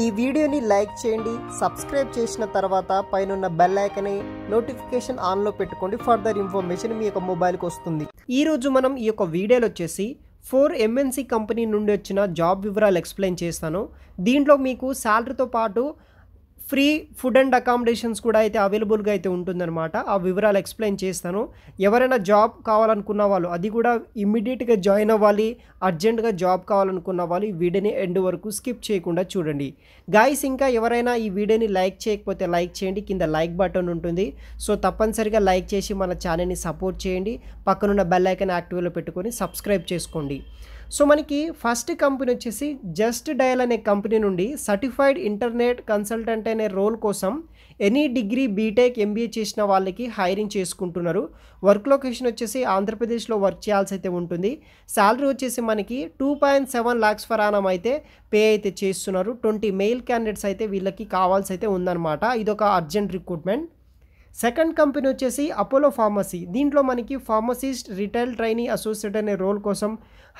ఈ వీడియోని లైక్ చేయండి సబ్స్క్రైబ్ చేసిన తర్వాత పైన బెల్ ఐకనే నోటిఫికేషన్ ఆన్లో పెట్టుకోండి ఫర్దర్ ఇన్ఫర్మేషన్ మీ యొక్క మొబైల్కి వస్తుంది ఈరోజు మనం ఈ యొక్క వీడియోలో వచ్చేసి ఫోర్ ఎంఎన్సీ కంపెనీ నుండి వచ్చిన జాబ్ వివరాలు ఎక్స్ప్లెయిన్ చేస్తాను దీంట్లో మీకు శాలరీతో పాటు ఫ్రీ ఫుడ్ అండ్ అకామిడేషన్స్ కూడా అయితే అవైలబుల్గా అయితే ఉంటుందన్నమాట ఆ వివరాలు ఎక్స్ప్లెయిన్ చేస్తాను ఎవరైనా జాబ్ కావాలనుకున్న వాళ్ళు అది కూడా ఇమ్మీడియట్గా జాయిన్ అవ్వాలి అర్జెంటుగా జాబ్ కావాలనుకున్న వాళ్ళు ఈ వీడియోని ఎండ్ వరకు స్కిప్ చేయకుండా చూడండి గాయస్ ఇంకా ఎవరైనా ఈ వీడియోని లైక్ చేయకపోతే లైక్ చేయండి కింద లైక్ బటన్ ఉంటుంది సో తప్పనిసరిగా లైక్ చేసి మన ఛానల్ని సపోర్ట్ చేయండి పక్కనున్న బెల్ ఐకన్ యాక్టివ్లో పెట్టుకొని సబ్స్క్రైబ్ చేసుకోండి సో మనకి ఫస్ట్ కంపెనీ వచ్చేసి జస్ట్ డయల్ అనే కంపెనీ నుండి సర్టిఫైడ్ ఇంటర్నెట్ కన్సల్టెంట్ అనే రోల్ కోసం ఎనీ డిగ్రీ బీటెక్ ఎంబీఏ చేసిన వాళ్ళకి హైరింగ్ చేసుకుంటున్నారు వర్క్ లొకేషన్ వచ్చేసి ఆంధ్రప్రదేశ్లో వర్క్ చేయాల్సి అయితే ఉంటుంది శాలరీ వచ్చేసి మనకి టూ పాయింట్ సెవెన్ ల్యాక్స్ ఫరానం అయితే పే అయితే చేస్తున్నారు ట్వంటీ మెయిల్ క్యాండిడేట్స్ అయితే వీళ్ళకి కావాల్సి అయితే ఉందన్నమాట ఇదొక అర్జెంట్ రిక్రూట్మెంట్ సెకండ్ కంపెనీ వచ్చేసి అపోలో ఫార్మసీ దీంట్లో మనకి ఫార్మసిస్ట్ రిటైల్ ట్రైనీ అసోసియేట్ అనే రోల్ కోసం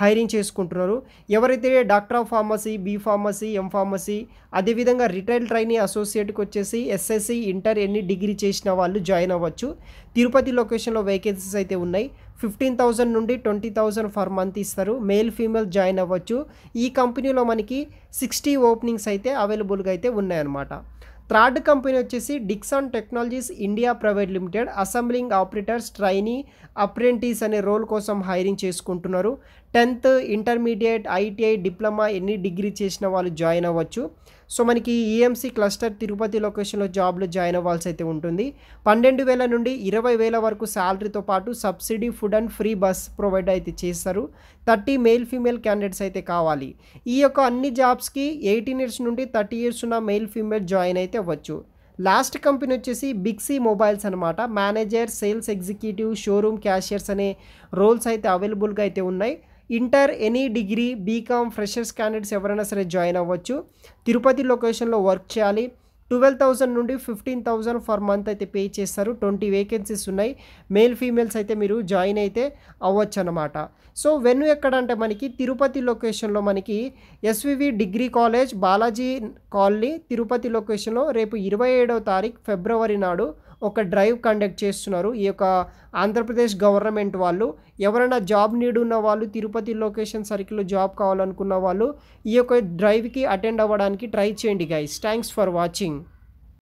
హైరింగ్ చేసుకుంటున్నారు ఎవరైతే doctor of pharmacy B pharmacy M pharmacy అదేవిధంగా రిటైల్ ట్రైనీ అసోసియేట్కి వచ్చేసి ఎస్ఎస్సి ఇంటర్ ఎన్ని డిగ్రీ చేసిన వాళ్ళు జాయిన్ అవ్వచ్చు తిరుపతి లొకేషన్లో వేకెన్సీస్ అయితే ఉన్నాయి ఫిఫ్టీన్ థౌజండ్ నుండి ట్వంటీ థౌజండ్ ఫర్ మంత్ ఇస్తారు మేల్ ఫీమేల్ జాయిన్ అవ్వచ్చు ఈ కంపెనీలో మనకి సిక్స్టీ ఓపెనింగ్స్ అయితే అవైలబుల్గా అయితే ఉన్నాయన్నమాట థర్డ్ కంపెనీ వచ్చేసి Dixon technologies India private limited assembling operators trainee apprentice అనే రోల్ కోసం హైరింగ్ చేసుకుంటున్నారు tenth intermediate ITI diploma any degree చేసిన వాళ్ళు జాయిన్ అవ్వచ్చు సో మనకి ఈఎంసీ e క్లస్టర్ తిరుపతి లొకేషన్లో జాబ్లు జాయిన్ అవ్వాల్సి అయితే ఉంటుంది పన్నెండు వేల నుండి ఇరవై వేల వరకు శాలరీతో పాటు subsidy food and free bus provide అయితే చేస్తారు థర్టీ మేల్ ఫీమేల్ క్యాండిడేట్స్ అయితే కావాలి ఈ యొక్క అన్ని జాబ్స్కి ఎయిటీన్ ఇయర్స్ నుండి థర్టీ ఇయర్స్ ఉన్న మేల్ ఫీమేల్ జాయిన్ అయితే అవ్వచ్చు లాస్ట్ కంపెనీ వచ్చేసి బిక్సీ మొబైల్స్ అనమాట manager sales executive showroom cashiers అనే రోల్స్ అయితే అవైలబుల్గా అయితే ఉన్నాయి inter any degree BCom freshers candidates ఎవరైనా సరే జాయిన్ అవ్వచ్చు తిరుపతి లొకేషన్లో వర్క్ చేయాలి ట్వెల్వ్ థౌసండ్ నుండి ఫిఫ్టీన్ థౌసండ్ ఫర్ మంత్ అయితే పే చేస్తారు ట్వంటీ వేకెన్సీస్ ఉన్నాయి మేల్ ఫీమేల్స్ అయితే మీరు జాయిన్ అయితే అవ్వచ్చు అనమాట సో వెన్ను ఎక్కడ అంటే మనకి తిరుపతి లొకేషన్లో మనకి SVV degree college Balaji colony Tirupati లొకేషన్లో రేపు ఇరవై ఏడవ తారీఖు ఫిబ్రవరి నాడు ఒక డ్రైవ్ కండక్ట్ చేస్తున్నారు ఈ యొక్క ఆంధ్రప్రదేశ్ గవర్నమెంట్ వాళ్ళు ఎవరైనా జాబ్ నీడ్ ఉన్న వాళ్ళు తిరుపతి లొకేషన్ సర్కిల్లో జాబ్ కావాలనుకున్న వాళ్ళు ఈ యొక్క డ్రైవ్కి అటెండ్ అవ్వడానికి ట్రై చేయండి గైస్ థ్యాంక్స్ ఫర్ వాచింగ్